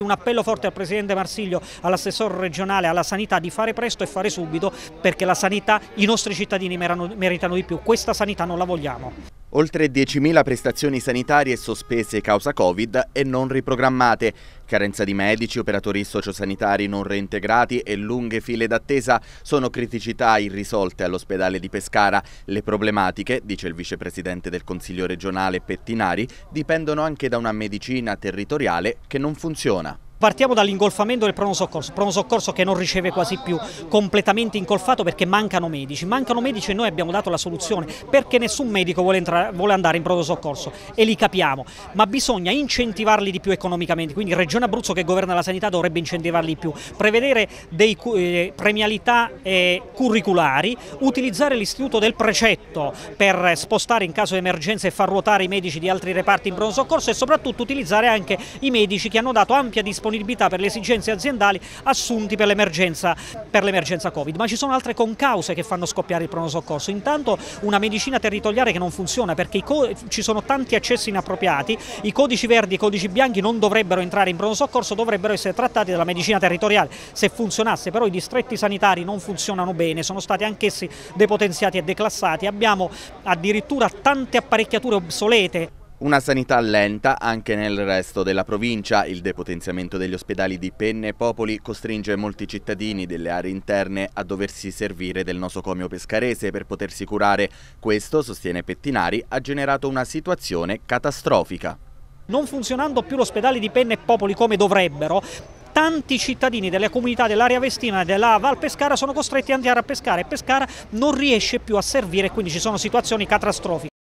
Un appello forte al Presidente Marsiglio, all'assessore regionale, alla sanità di fare presto e fare subito perché la sanità, i nostri cittadini meritano di più, questa sanità non la vogliamo. Oltre 10.000 prestazioni sanitarie sospese causa Covid e non riprogrammate, carenza di medici, operatori sociosanitari non reintegrati e lunghe file d'attesa sono criticità irrisolte all'ospedale di Pescara. Le problematiche, dice il vicepresidente del Consiglio regionale Pettinari, dipendono anche da una medicina territoriale che non funziona. Partiamo dall'ingolfamento del prono soccorso, prono soccorso che non riceve quasi più, completamente ingolfato perché mancano medici, mancano medici e noi abbiamo dato la soluzione perché nessun medico vuole, entrare, vuole andare in prono soccorso e li capiamo, ma bisogna incentivarli di più economicamente, quindi Regione Abruzzo che governa la sanità dovrebbe incentivarli di più, prevedere dei eh, premialità eh, curriculari, utilizzare l'istituto del precetto per spostare in caso di emergenza e far ruotare i medici di altri reparti in prono soccorso e soprattutto utilizzare anche i medici che hanno dato ampia disponibilità disponibilità per le esigenze aziendali assunti per l'emergenza Covid. Ma ci sono altre concause che fanno scoppiare il pronto soccorso. Intanto una medicina territoriale che non funziona perché ci sono tanti accessi inappropriati, i codici verdi e i codici bianchi non dovrebbero entrare in pronto soccorso, dovrebbero essere trattati dalla medicina territoriale. Se funzionasse però i distretti sanitari non funzionano bene, sono stati anch'essi depotenziati e declassati, abbiamo addirittura tante apparecchiature obsolete. Una sanità lenta anche nel resto della provincia. Il depotenziamento degli ospedali di Penne e Popoli costringe molti cittadini delle aree interne a doversi servire del nosocomio pescarese per potersi curare. Questo, sostiene Pettinari, ha generato una situazione catastrofica. Non funzionando più l'ospedale di Penne e Popoli come dovrebbero, tanti cittadini delle comunità dell'area vestina e della Val Pescara sono costretti ad andare a pescare e Pescara non riesce più a servire, quindi ci sono situazioni catastrofiche.